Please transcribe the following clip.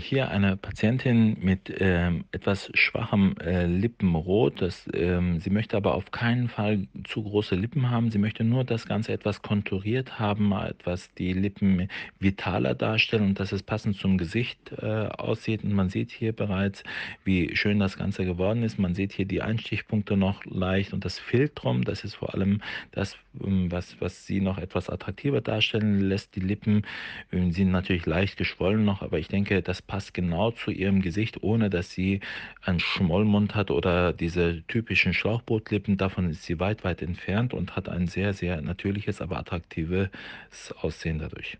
hier eine Patientin mit ähm, etwas schwachem äh, Lippenrot. Das, ähm, sie möchte aber auf keinen Fall zu große Lippen haben. Sie möchte nur das Ganze etwas konturiert haben, etwas die Lippen vitaler darstellen und dass es passend zum Gesicht äh, aussieht. Und man sieht hier bereits, wie schön das Ganze geworden ist. Man sieht hier die Einstichpunkte noch leicht und das Filtrum, das ist vor allem das, ähm, was, was sie noch etwas attraktiver darstellen lässt. Die Lippen äh, sind natürlich leicht geschwollen noch, aber ich denke, das passt genau zu ihrem Gesicht, ohne dass sie einen Schmollmund hat oder diese typischen Schlauchbootlippen. Davon ist sie weit, weit entfernt und hat ein sehr, sehr natürliches, aber attraktives Aussehen dadurch.